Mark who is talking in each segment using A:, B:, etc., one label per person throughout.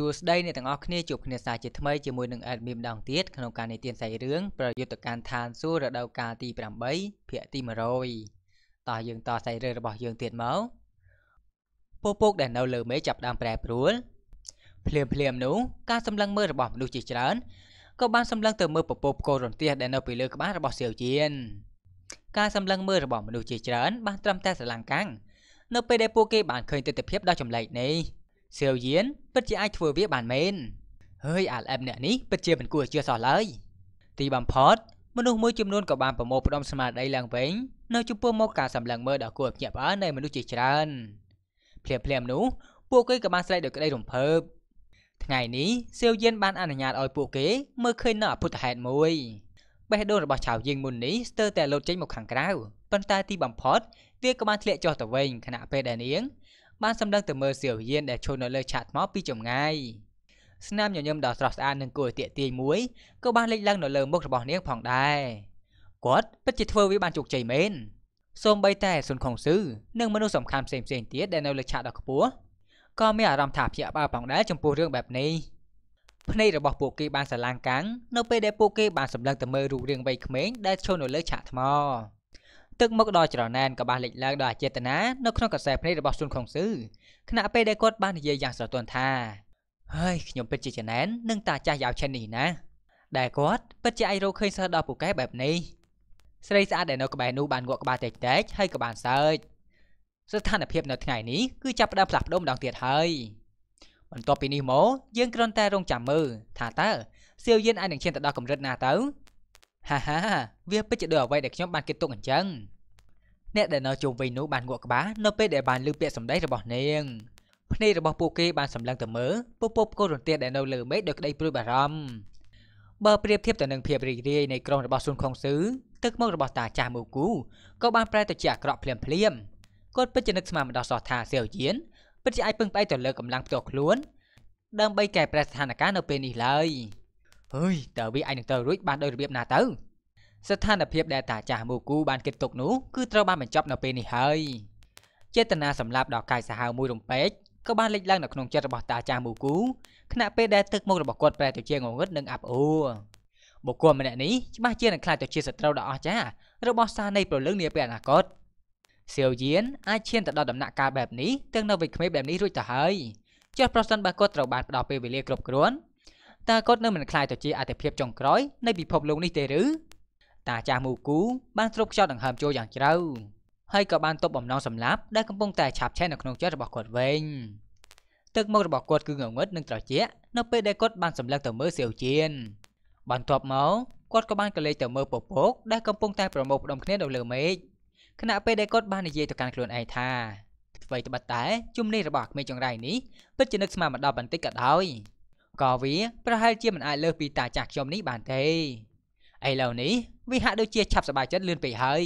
A: សួស្តីអ្នកទាំងអស់គ្នាជួបគ្នាសាជាថ្មីជាមួយនឹង Admin ម្ដងទៀតក្នុងការនិទានសាច់រឿងប្រយុទ្ធកានឋានសួគ៌រដូវកាលទី8ភាគទី100តោះយើងតសាច់រឿងរបស់យើងទៀតមកពពកដែលនៅលើមេឃចាប់ដើមប្រែប្រួលភ្លាមភ្លាមនោះការសម្លឹងមើលរបស់មនុស្សជាច្រើនក៏បានសម្លឹងទៅមើលពពកកោរន្ទះដែលនៅពីលើក្បាលរបស់សៀវជៀនការសម្លឹងមើលរបស់មនុស្សជាច្រើនបានត្រឹមតែស្រឡាំងកាំងនៅពេលដែលពួកគេបានឃើញទិដ្ឋភាពដ៏ចម្លែកនេះសាវយៀនពិតជាអាចធ្វើវាបានមែនហើយអាឡឹមអ្នកនេះពិតជាមិនគួរជឿសោះឡើយទីបំផុតមនុស្សមួយចំនួនក៏បានប្រមូលផ្ដុំស្មារតីឡើងវិញនៅចំពោះមុខការសម្លឹងមើលដ៏គួរភ្ញាក់ផ្អើលនៃមនុស្សជាច្រើនភ្លាមភ្លាមនោះពួកគេក៏បានស្រែកដោយក្តីរំភើបថ្ងៃនេះសាវយៀនបានអនុញ្ញាតឲ្យពួកគេមើលឃើញនៅអពុទ្ធហេតុមួយបេះដូងរបស់ឆាវយៀងមុននេះស្ទើរតែលោតចេញមកខាងក្រៅប៉ុន្តែទីបំផុតវាក៏បានធ្លាក់ចុះទៅវិញខណៈពេលដែលនាងបានសម្លឹងទៅមើលសៀវយានដែលឈរនៅលើឆាកថ្មពីចម្ងាយស្នាមញញឹមដ៏ស្រស់ស្អាតនិងគួរទាក់ទាញមួយក៏បានលេចឡើងនៅលើមុខរបស់នាងផងដែរគាត់ពិតជាធ្វើវាបានជោគជ័យមែនសូម្បីតែសុនខុងស៊ឺនិងមនុស្សសំខាន់ផ្សេងផ្សេងទៀតដែលនៅលើឆាកដ៏ខ្ពស់ក៏មានអារម្មណ៍ថាភ្ញាក់ផ្អើលផងដែរចំពោះរឿងបែបនេះភ្នែករបស់ពួកគេបានស្រឡាំងកាំងនៅពេលដែលពួកគេបានសម្លឹងទៅមើលរូបរាងវ័យក្មេងដែលឈរនៅលើឆាកថ្មទឹកមុខដ៏ច្រណែនក៏បានលេចឡើងដោយអចេតនានៅក្នុងកសែភ្នែករបស់ស៊ុនខុងស៊ឺខណៈពេលដែលគាត់បាននិយាយយ៉ាងស្រទន់ថាហើយខ្ញុំពិតជាច្រណែននឹងតាចាស់យ៉ាវឆិននេះណាដែលគាត់ពិតជាអាចរកឃើញសិស្សដល់ពូកែបែបនេះស្រីស្អាតដែលនៅក្បែរនោះបានងក់ក្បាលតិចតិចហើយក៏បានសើចស្ថានភាពនៅថ្ងៃនេះគឺចាប់ផ្ដើមផ្លាស់ប្ដូរម្ដងទៀតហើយបន្ទាប់ពីនេះមកយើងគ្រាន់តែរងចាំមើលថាតើសៀវយានអាចនឹងឈានទៅដល់កម្រិតណាទៅហាហាវាពិតជាដូចអ្វីដែលខ្ញុំបានគិតទុកអញ្ចឹងអ្នកដែលនៅជុំវិញនោះបានងក់ក្បាលនៅពេលដែលបានឮពាក្យសម្ដីរបស់នាងភ្នែករបស់ពួកគេបានសម្លឹងទៅមើលពពកកូនរន្ទះដែលនៅលើមេឃដោយក្តីព្រួយបារម្ភបើប្រៀបធៀបទៅនឹងភាពរីករាយនៃក្រុងរបស់ស៊ុនខុងស៊ឺទឹកមុខរបស់តាចាស់មូគូក៏បានប្រែទៅជាអាក្រក់ភ្លាមភ្លាមគាត់ពិតជានឹកស្មានមិនដល់សោះថាសាវយៀនពិតជាអាចពឹងផ្អែកទៅលើកម្លាំងផ្ទាល់ខ្លួនដើម្បីកែប្រែស្ថានភាពនៅពេលនេះឡើយ។អើយតើវាអាចនឹងទៅរួចបានដោយរបៀបណាទៅស្ថានភាពដែលតាចាស់មូគូបានគិតទុកនោះគឺត្រូវបានបញ្ចប់នៅពេលនេះហើយចេតនាសម្លាប់ដ៏កាយសាហាវមួយរំពេចក៏បានលេចឡើងនៅក្នុងចិត្តរបស់តាចាស់មូគូខណៈពេលដែលទឹកមុខរបស់គាត់ប្រែទៅជាងងឹតនិងអាប់អួរបុគ្គលម្នាក់នេះច្បាស់ជានឹងក្លាយទៅជាសត្រូវដ៏អស្ចារ្យរបស់សារនៃប្រលឹងនាពេលអនាគតសៀវយៀនអាចឈានទៅដល់ដំណាក់កាលបែបនេះទាំងនៅវ័យក្មេងបែបនេះរួចទៅហើយចុះប្រសិនបើគាត់ត្រូវបានផ្ដល់ពេលវេលាគ្រប់គ្រាន់តើគាត់នៅមិនខ្លាចទៅជាអតិភិបចុងក្រោយនៃពិភពលោកនេះទេឬតាចាស់មូគូបានស្រូបខ្យល់ដង្ហើមចូលយ៉ាងជ្រៅហើយក៏បានទប់បំណងសម្លាប់ដែលកំពុងតែឆាប់ឆេះនៅក្នុងចិត្តរបស់គាត់វិញទឹកមុខរបស់គាត់ គឺងងឹតនិងត្រជាក់នៅពេលដែលគាត់បានសម្លឹងទៅមើលសៀវជៀនបន្ទាប់មកគាត់ក៏បានកលេចទៅមើលពពកដែលកំពុងតែប្រមូលផ្ដុំគ្នានៅលើមេឃខណៈពេលដែលគាត់បាននិយាយទៅកាន់ខ្លួនឯងថាអ្វីត្បិតតែជំនាញរបស់ក្មេងចង្រៃនេះពិតជានឹកស្មានមកដល់បន្តិចក៏ដោយក៏វាប្រហែលជាមិនអាចលើសពីតាចាស់ខ្ញុំនេះបានទេឥឡូវនេះវាហាក់ដូចជាឆាប់សប្បាយចិត្តលឿនពេកហើយ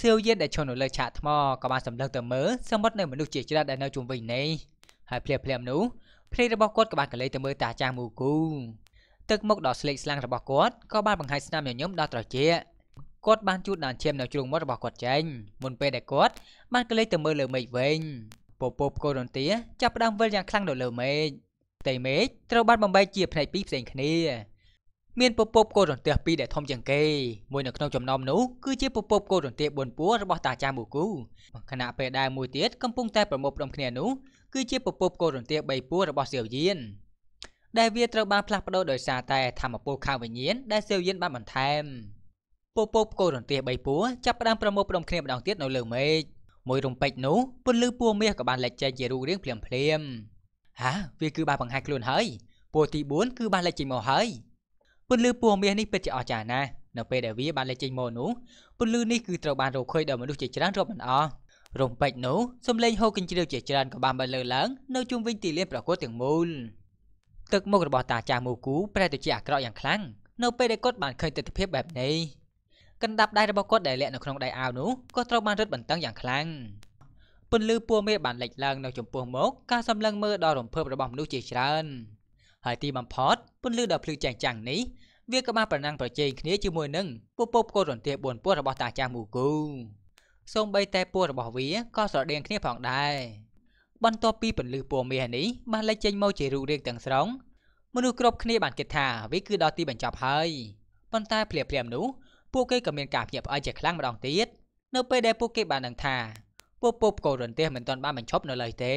A: សៀវយានដែលឈរនៅលើឆាកថ្មក៏បានសម្លឹងទៅមើលសមុទ្រនៃមនុស្សជាច្រើនដែលនៅជុំវិញនេះហើយភ្លាមភ្លាមនោះភ្នែករបស់គាត់ក៏បានកលេចទៅមើលតាចាស់មូគូទឹកមុខដ៏ស្លេកស្លាំងរបស់គាត់ក៏បានបង្ហាញស្នាមញញឹមដ៏ត្រជាក់គាត់បានជូតដានឈាមនៅជ្រុងមាត់របស់គាត់ចេញមុនពេលដែលគាត់បានកលេចទៅមើលលើមេឃវិញពពកផ្គររន្ទាចាប់ផ្ដើមវិលយ៉ាងខ្លាំងនៅលើមេឃផ្ទៃមេឃត្រូវបានបំបែកជាផ្នែកពីរផ្សេងគ្នា មានពពកកូនរន្ទះពីរដែលធំជាងគេមួយនៅក្នុងចំណោមនោះគឺជាពពកកូនរន្ទះ4ពួររបស់តាចាមូគូខណៈពេលដែលមួយទៀតកំពុងតែប្រមូលផ្ដុំគ្នានោះគឺជាពពកកូនរន្ទះ3ពួររបស់សៀវយានដែលវាត្រូវបានផ្លាស់ប្ដូរដោយសារតែធម្មពលខាងវិញ្ញាណដែលសៀវយានបានបន្ថែមពពកកូនរន្ទះ3ពួរចាប់ផ្ដើមប្រមូលផ្ដុំគ្នាម្ដងទៀតនៅលើមេឃមួយរំពេចនោះពន្លឺពួរមាសក៏បានលេចចេញជារូបរាងភ្លាមភ្លាមៗហាវាគឺបានបង្ហាញខ្លួនហើយពូទី4គឺបានលេចចេញមកហើយពន្លឺពូមាសនេះពិតជាអស្ចារ្យណាស់នៅពេលដែលវាបានលេចចេញមកនោះពន្លឺនេះគឺត្រូវបានរកឃើញដោយមនុស្សជាច្រើនរាប់មិនអស់រំពេចនោះសំឡេងហូរកញ្ជ្រៀវជាច្រើនក៏បានបើលើឡើង នៅជុំវិញទីលានប្រកួតទាំងមូលទឹកមុខរបស់តាចាស់មូគូប្រែទៅជាអាក្រក់យ៉ាងខ្លាំងនៅពេលដែលគាត់បានឃើញទស្សនភាពបែបនេះកណ្ដាប់ដៃរបស់គាត់ដែលលាក់នៅក្នុងដៃអាវនោះក៏ត្រូវបានរឹតបន្តឹងយ៉ាងខ្លាំងពន្លឺពណ៌មេបានលេចឡើងនៅចំពោះមុខការសម្លឹងមើលដ៏រំភើបរបស់មនុស្សជាច្រើនហើយទីបំផុតពន្លឺដ៏ភ្លឺចែងចាំងនេះវាក៏បានប្រណាំងប្រជែងគ្នាជាមួយនឹងពពកកូនរន្ទះ4ពណ៌របស់តាចាស់មូគូសូម្បីតែពណ៌របស់វាក៏ស្រដៀងគ្នាផងដែរបន្ទាប់ពីពន្លឺពណ៌មាសនេះបានលេចចេញមកជារូបរាងទាំងស្រុងមនុស្សគ្រប់គ្នាបានគិតថាវាគឺដល់ទីបញ្ចប់ហើយប៉ុន្តែភ្លាមៗនោះពួកគេក៏មានការភ្ញាក់ផ្អើលជាខ្លាំងម្ដងទៀតនៅពេលដែលពួកគេបានដឹងថាពពុបកូរិនទាសមិនទាន់បានបញ្ឈប់នៅឡើយទេ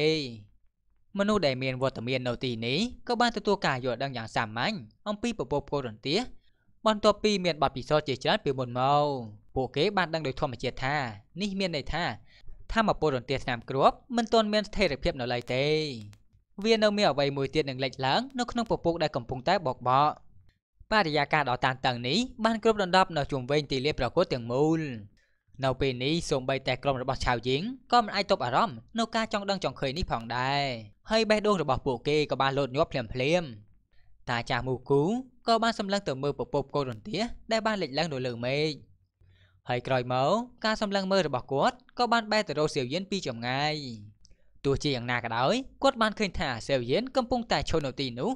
A: មនុស្សដែលមានវត្តមាននៅទីនេះក៏បានទទួលការយល់ដឹងយ៉ាងសាមញ្ញអំពីពពុបកូរិនទាសបន្ទាប់ពី មានបទពិសោធន៍ជាច្រើនពីមុនមកពួកគេបានដឹងដោយធម្មជាតិថានេះមានន័យថាធម្មពលរន្ទះឆ្នាំគ្រាប់មិនទាន់មានស្ថិរភាពនៅឡើយទេវានៅមានអ្វីមួយទៀតនឹងលេចឡើងនៅក្នុងពពុកដែលកំពុងតែបោកបក់បរិយាកាសដ៏តានតឹងនេះបានគ្របដណ្ដប់នៅជុំវិញទីលាប្រកួតទាំងមូលនៅពេលនេះសូម្បីតែក្រុមរបស់ឆាវយីងក៏មិនអាចទប់អារម្មណ៍នៅការចង់ដឹងចង់ឃើញនេះផងដែរហើយបេះដូងរបស់ពួកគេក៏បានលោតញាប់ភ្លាមៗតាចាស់មូគូក៏បានសម្លឹងទៅមើលពពកកូនរន្ទះដែលបានលេចឡើងនៅលើមេឃហើយក្រោយមកការសម្លឹងមើលរបស់គាត់ក៏បានបែរទៅរកសៀវយានពីចម្ងាយទោះជាយ៉ាងណាក៏ដោយគាត់បានឃើញថាសៀវយានកំពុងតែឈរនៅទីនោះ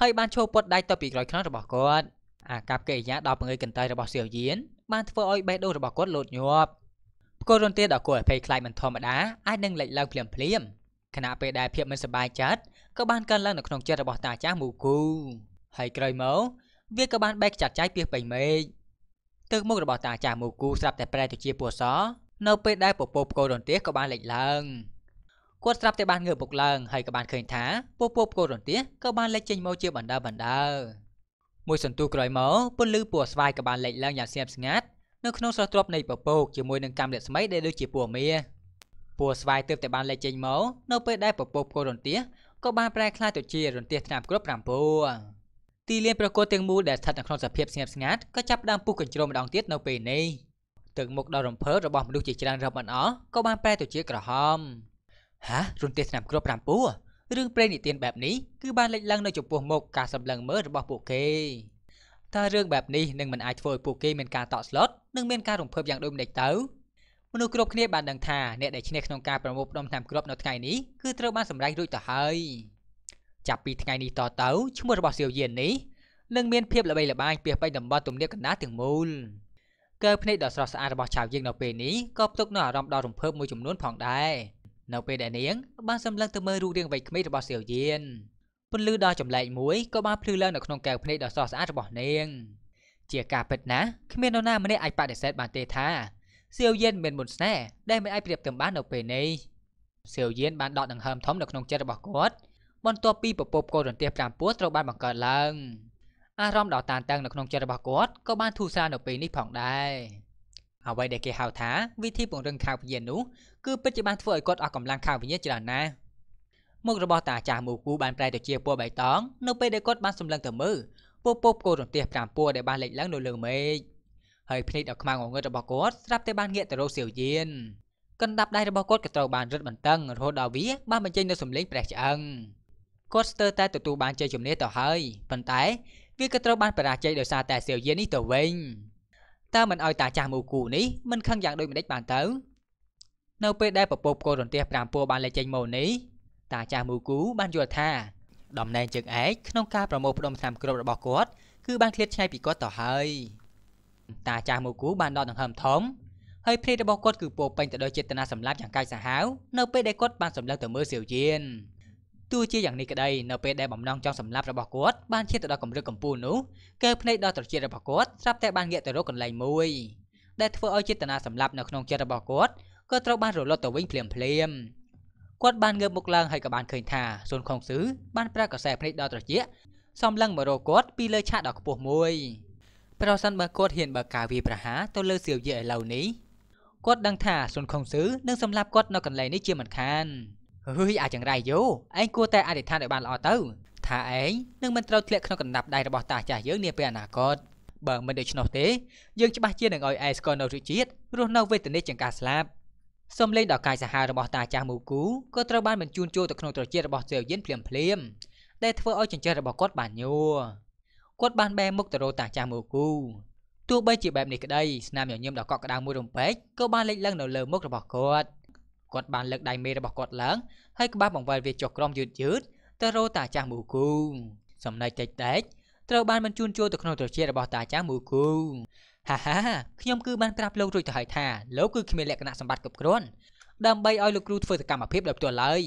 A: ហើយបានឈរពាត់ដៃទៅពីក្រោយខ្នងរបស់គាត់អាកប្បកិរិយាដល់ពង្រីកកន្តើយរបស់សៀវយៀនបានធ្វើឲ្យបេះដូងរបស់គាត់លោតញាប់ផ្គររន្ទាដល់គួរឲ្យភ័យខ្លាចមិនធម្មតាអាចនឹងលេចឡើងភ្លាមភ្លាមខណៈពេលដែលភាពមិនសប្បាយចិត្តក៏បានកើនឡើងនៅក្នុងចិត្តរបស់តាចាស់មូគូហើយក្រោយមកវាក៏បានបែកចាត់ចាយពីពេញមេឃទឹកមុខរបស់តាចាស់មូគូស្រាប់តែប្រែទៅជាពណ៌សនៅពេលដែលពពកផ្គររន្ទះក៏បានលេចឡើងគាត់ស្រាប់តែបានងើបមុខឡើងហើយក៏បានឃើញថាពពកផ្គររន្ទះក៏បានលេចចេញមកជាបណ្ដើបណ្ដើមួយសន្ទុះក្រោយមកពន្លឺពណ៌ស្វាយក៏បានលេចឡើងយ៉ាងស្ងៀមស្ងាត់នៅក្នុង ស្រស់ទ្របនៃពពកជាមួយនឹងកម្មរស្មីដែលដូចជាពណ៌មាពណ៌ស្វាយទើបតែបានលេចចេញមកនៅពេលដែលពពកកូនរន្ទះក៏បានប្រែក្លាយទៅជារន្ទះថ្នាំគ្រប់9ទីលានប្រកួតទាំងមូលដែលស្ថិតនៅក្នុងសភាពស្ងៀមស្ងាត់ក៏ចាប់ផ្ដើមពុះកញ្ជ្រោលម្ដងទៀតនៅពេលនេះទឹកមុខដ៏រំភើបរបស់មនុស្សជាច្រើនរាប់មិនអស់ក៏បានប្រែទៅជាក្រហមហារន្ទះថ្នាំគ្រប់9រឿងព្រេងនិទានបែបនេះគឺបានលេចឡើងនៅចំពោះមុខការសម្លឹងមើលរបស់ពួកគេតែរឿងបែបនេះនឹងមិនអាចធ្វើឲ្យពួកគេមានការតក់ស្លុតនិងមានការរំភើបយ៉ាងដូចម្តេចទៅមនុស្សគ្រប់គ្នាបានដឹងថាអ្នកដែលឈ្នះក្នុងការប្រមូលផ្ដុំតាមក្របនៅថ្ងៃនេះគឺត្រូវបានសម្រេចរួចទៅហើយចាប់ពីថ្ងៃនេះតទៅឈ្មោះរបស់សៀវយាននេះនឹងមាន ភាពល្បីល្បាញពាសពេញតំបន់ទំនាបកណ្ដាលទាំងមូលកើភ្នែកដ៏ស្រស់ស្អាតរបស់ឆាវយើងនៅពេលនេះក៏ផ្ទុកនូវអារម្មណ៍ដ៏រំភើបមួយចំនួនផងដែរនៅពេលដែលនាងបានសម្លឹងទៅមើលរូបរាងវ័យក្មេងរបស់សៀវយានពន្លឺដ៏ចម្លែកមួយក៏បានភ្លឺឡើងនៅក្នុងកែវភ្នែកដ៏ស្រស់ស្អាតរបស់នាងជាការពិតណាស់គ្មាននរណាម្នាក់អាចបដិសេធបានទេថាសៀវយានមានមន្តស្នេហ៍ដែលមិនអាចប្រៀបទៅបាននៅពេលនេះសៀវយានបានដកដង្ហើមធំនៅក្នុងចិត្តរបស់គាត់បន្ទាប់ពីពពកកូនរន្ទះ5ពួរត្រូវបានបង្កើតឡើងអារម្មណ៍ដ៏តានតឹងនៅក្នុងចិត្តរបស់គាត់ក៏បានធូរស្រាលនៅពេលនេះផងដែរ។អ្វីដែលគេហៅថាវិធីពង្រឹងខោវិញ្ញាណនោះគឺពិតជាបានធ្វើឲ្យគាត់អស់កម្លាំងខោវិញ្ញាណច្រើនណាស់មុខរបស់តាអាចារ្យមូគូបានប្រែទៅជាពណ៌បៃតងនៅពេលដែលគាត់បានសម្លឹងទៅមើលពពុះកូនរន្ទះ5ពណ៌ដែលបានលេចឡើងនៅលើមេឃហើយភ្នែកដ៏ខ្មៅងងឹតរបស់គាត់ស្រាប់តែបានងាកទៅរកសៀវយានកណ្ដាប់ដៃរបស់គាត់ក៏ត្រូវបានរឹតបន្តឹងរហូតដល់វាបានបញ្ចេញនូវសម្លេងប្រេះឆ្អឹងគាត់ស្ទើរតែទទួលបានជ័យជំនះទៅហើយប៉ុន្តែវាក៏ត្រូវបានបរាជ័យដោយសារតែសៀវយាននេះទៅវិញតើមិនឲ្យតាចាស់មូគូនេះមិនខឹងយ៉ាងដូចម្ដេចបានទៅនៅពេលដែលពពកកូនរន្ទះ5ពណ៌បានលេចចេញមកនេះតាចាស់មូគូបានយល់ថាដំណែងជើងឯកក្នុងការប្រមូលផ្ដុំឆ្នាំគ្រប់របស់គាត់គឺបានឃ្លាតឆ្ងាយពីគាត់ទៅហើយតាចាស់មូគូបានដកដង្ហើមធំ ហើយភ្នែករបស់គាត់គឺពោពេញទៅដោយចេតនាសម្លាប់យ៉ាងកាចសាហាវនៅពេលដែលគាត់បានសម្លឹងទៅមើលសៀវយានទោះជាយ៉ាងនេះក្តីនៅពេលដែលបំណងចង់សម្លាប់របស់គាត់បានឈានទៅដល់កម្រិតកំពូលនោះកើភ្នែកដល់ត្រចៀករបស់គាត់ស្រាប់តែបានងាកទៅរកកន្លែងមួយដែលធ្វើឲ្យចេតនាសម្លាប់នៅក្នុងចិត្តរបស់គាត់ក៏ត្រូវបានរលត់ទៅវិញភ្លាមភ្លាមគាត់បានងើបមុខឡើងហើយក៏បានឃើញថាស៊ុនខុងស៊ឺបានប្រើកសែភ្នែកដល់ត្រចៀកសំឡឹងមករកគាត់ពីលើឆាកដ៏ខ្ពស់មួយប្រសិនបើគាត់ហ៊ានបើកការវាយប្រហារទៅលើសៀវយាឥឡូវនេះគាត់ដឹងថាស៊ុនខុងស៊ឺនឹងសម្លាប់គាត់នៅកន្លែងនេះជាមិនខាន។ហុយអាចង្រៃយោឯងគួរតែអធិដ្ឋានឲ្យបានល្អទៅថាឯងនឹងមិនត្រូវធ្លាក់ក្នុងកណ្ដាប់ដៃរបស់តាចាស់យើងនាពេលអនាគតបើមិនដូច្នោះទេយើងច្បាស់ជានឹងឲ្យឯងស្គាល់នៅរាជជាតិរស់នៅវេទនាជាងការស្លាប់សំលេងដល់កាយសាហាវរបស់តាចាស់មូគូក៏ត្រូវបានបញ្ជូនចូលទៅក្នុងត្រចៀករបស់សេវយិនភ្លាមភ្លាមដែលធ្វើឲ្យចិញ្ចើមរបស់គាត់បានញួរគាត់បានបែរមុខទៅរកតាចាស់មូគូទោះបីជាបែបនេះក្តីស្នាមញញឹមដ៏កក់ក្ដៅមួយរំពេចក៏បានលេចឡើងនៅលើមុខរបស់គាត់គាត់បានលើកដៃមេរបស់គាត់ឡើងហើយក្បាលបង្វិលវាចុះក្រោមយឺតយឺតទៅរោតាចាស់មូគូចំណែកតិចតិចត្រូវបានបញ្ជូនចូលទៅក្នុងត្រជារបស់តាចាស់មូគូហាហាខ្ញុំគឺបានប្រាប់លោករួចទៅហើយថាលោកគឺគ្មានលក្ខណៈសម្បត្តិគ្រប់គ្រាន់ដើម្បីឲ្យលោកគ្រូធ្វើសកម្មភាពដោយផ្ទាល់ឡើយ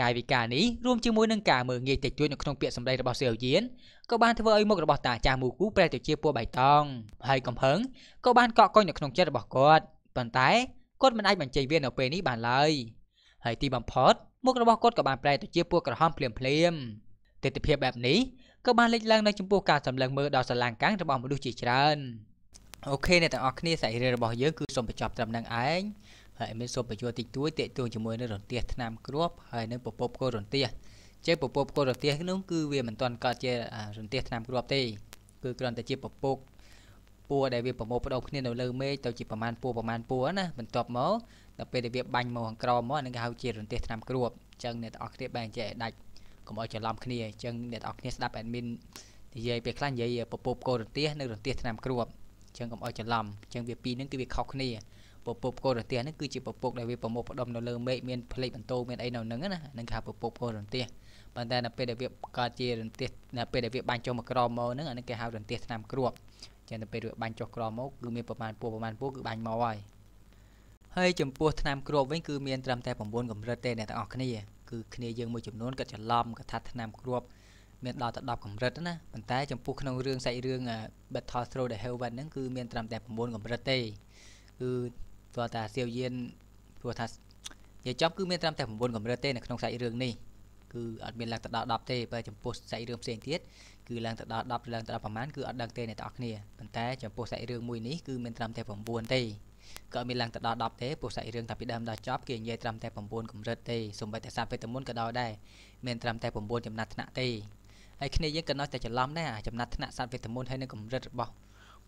A: កាយវិការនេះរួមជាមួយនឹងការមើងងាយតិចតួចនៅក្នុងពាក្យសម្ដីរបស់សៀវយៀនក៏បានធ្វើឲ្យមុខរបស់តាចាស់មូគូប្រែទៅជាពណ៌បៃតងហើយកំហឹងក៏បានកក់កុញនៅក្នុងចិត្តរបស់គាត់ប៉ុន្តែគាត់មិនអាចបញ្ចេញវានៅពេលនេះបានឡើយហើយទីបំផុតមុខរបស់គាត់ក៏បានប្រែទៅជាពណ៌ក្រហមភ្លាមភ្លាមទិដ្ឋភាពបែបនេះក៏បានលេចឡើងនៅចំពោះការសម្លឹងមើលដល់សាឡាងកាំងរបស់មនុស្សជាច្រើនអូខេអ្នកទាំងអស់គ្នាសាច់រឿងរបស់យើងគឺសូមបញ្ចប់ត្រឹមនឹងឯងហើយអេមីនសូមបញ្យល់តិចតួចតេតួងជាមួយនៅរន្ទះថ្នាំគ្រាប់ហើយនៅពពកគោរន្ទះចេះពពកគោរន្ទះនោះគឺវាមិនទាន់កើតជារន្ទះថ្នាំគ្រាប់ទេគឺគ្រាន់តែជាពពកពួរដែលវាប្រមូលផ្ដុំគ្នានៅលើមេឃទៅជាប្រមាណពួរប្រមាណពួរណាបន្ទាប់មកដល់ពេលដែលវាបាញ់មកខាងក្រោមមកហ្នឹងគេហៅជារន្ទះឆ្នាំគ្រួបអញ្ចឹងអ្នកទាំងអស់គ្នាបែងចែកឲ្យដាច់កុំឲ្យច្រឡំគ្នាអញ្ចឹងអ្នកទាំងអស់គ្នាស្ដាប់ admin និយាយពេលខ្លះនិយាយពពកោរន្ទះនៅរន្ទះឆ្នាំគ្រួបអញ្ចឹងកុំឲ្យច្រឡំអញ្ចឹងវាពីរហ្នឹងគឺវាខុសគ្នាពពកកោរន្ទះហ្នឹងគឺជាពពកដែលវាប្រមូលផ្ដុំនៅលើមេឃមានផ្លេកបន្ទោមានអីនៅហ្នឹងណាហ្នឹងគេហៅពពកកោរន្ទះប៉ុន្តែនៅពេលដែលវាកើតជារន្ទះនៅពេលដែលវាបាញ់ចុះមកក្រមមកហ្នឹងអានេះគេហៅរន្ទះឆ្នាំគ្រាប់ចឹងទៅពេលវាបាញ់ចុះក្រមមកគឺមានប្រមាណពូប្រមាណពូគឺបាញ់មកហើយហើយចំពោះឆ្នាំគ្រាប់វិញគឺមានត្រឹមតែ9កម្រិតទេអ្នកទាំងអស់គ្នាគឺគ្នាយើងមួយចំនួនគាត់ច្រឡំគាត់ថាឆ្នាំគ្រាប់មានដល់ទៅ10កម្រិតណាប៉ុន្តែចំពោះក្នុងរឿងសាច់រឿង Battle Through the Heaven ហ្នឹងគឺមានត្រឹមតែ9កម្រិតទេគឺព្រោះថាសៀវយានព្រោះថានិយាយចប់គឺមានត្រឹមតែ9កម្រិតទេនៅក្នុងសាច់រឿងនេះគឺអត់មានឡើងទៅដល់10ទេបើចំពោះសាច់រឿងផ្សេងទៀតគឺឡើងទៅដល់10ឡើងទៅដល់ប្រហែលគឺអត់ដឹងទេអ្នកទាំងអស់គ្នាប៉ុន្តែចំពោះសាច់រឿងមួយនេះគឺមានត្រឹមតែ9ទេក៏មានឡើងទៅដល់10ទេពោះសាច់រឿងតាពីដើមដល់ចប់គេនិយាយត្រឹមតែ9កម្រិតទេសូម្បីតែសាពេតមុនក៏ដល់ដែរមានត្រឹមតែ9ចំណាត់ថ្នាក់ទេហើយគ្នាយើងក៏នៅតែច្រឡំដែរអាចំណាត់ថ្នាក់សាពេតមុនហើយនឹងកម្រិតរបស់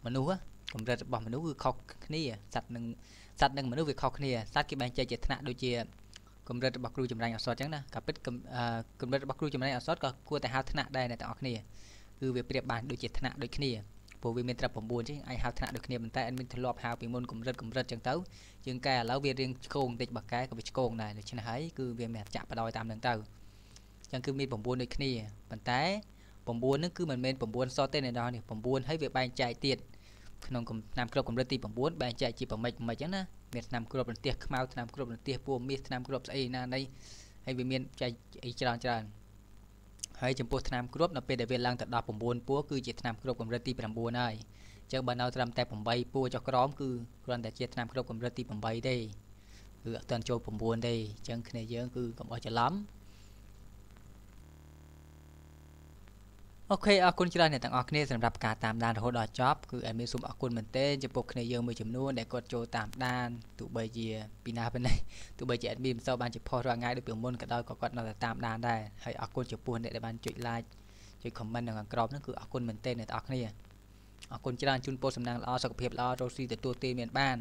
A: មនុស្សកម្រិតរបស់មនុស្សគឺខុសគ្នាសត្វនឹងសត្វនឹងមនុស្សវាខុសគ្នាសត្វគេបែងចែកជាថ្នាក់ដូចជាកម្រិតរបស់គ្រូចម្រាញ់អក្សរចឹងណាការពិតកម្រិតរបស់គ្រូចម្រាញ់អក្សរក៏គួរតែហៅថ្នាក់ដែរអ្នកទាំងអស់គ្នាគឺវាប្រៀបបានដូចជាថ្នាក់ដូចគ្នាព្រោះវាមានត្រឹម9ទេអាចហៅថ្នាក់ដូចគ្នាប៉ុន្តែអត់មានធ្លាប់ហៅពីមុនកម្រិតកម្រិតចឹងទៅយើងកែឥឡូវវារៀងឆ្កងបន្តិចបើកែក៏វាឆ្កងដែរដូច្នេះហើយគឺវាមានចាក់បដ ாய் តាមនឹងទៅចឹងគឺមាន9ដូចគ្នាប៉ុន្តែ9ហ្នឹងគឺមិនមែន9សតទេអ្នកនរនេះ9ហើយវាបែងចែកទៀតក្នុងឆ្នាំគ្រប់កម្រិតទី9បែងចែកជាប្រមិចប្រមិចចឹងណាមានឆ្នាំគ្រាប់រន្ទះខ្មៅឆ្នាំគ្រាប់រន្ទះពូមាសឆ្នាំគ្រាប់ស្អីណាណីហើយវាមានចែកអីច្រើនច្រើនហើយចំពោះឆ្នាំគ្រាប់នៅពេលដែលវាឡើងទៅ19ពូគឺជាឆ្នាំគ្រាប់កម្រិតទី9ហើយអញ្ចឹងបើនៅត្រឹមតែ8ពូចុះក្រោមគឺគ្រាន់តែជាឆ្នាំគ្រាប់កម្រិតទី8ទេគឺអត់ទាន់ចូល9ទេអញ្ចឹងគ្នាយើង គឺកុំអស់ច្រឡំអូខេអរគុណច្រើនអ្នកទាំងអស់គ្នាសម្រាប់ការតាមដានរហូតដល់ចប់គឺអេមីសូមអរគុណមែនទែនចំពោះគ្នាយើងមួយចំនួនដែលគាត់ចូលតាមដានទោះបីជាពីណាពីណេះទោះបីជាអេមីមិនសូវបានជាផុសរាល់ថ្ងៃដូចពីមុនក៏ដោយក៏គាត់នៅតែតាមដានដែរហើយអរគុណចំពោះអ្នកដែលបានចុច like ចុច comment និងក្របហ្នឹងគឺអរគុណមែនទែនអ្នកទាំងអស់គ្នាអរគុណច្រើនជូនពរសំណាងល្អសុខភាពល្អរស់ស៊ីទទួលទានមានបាន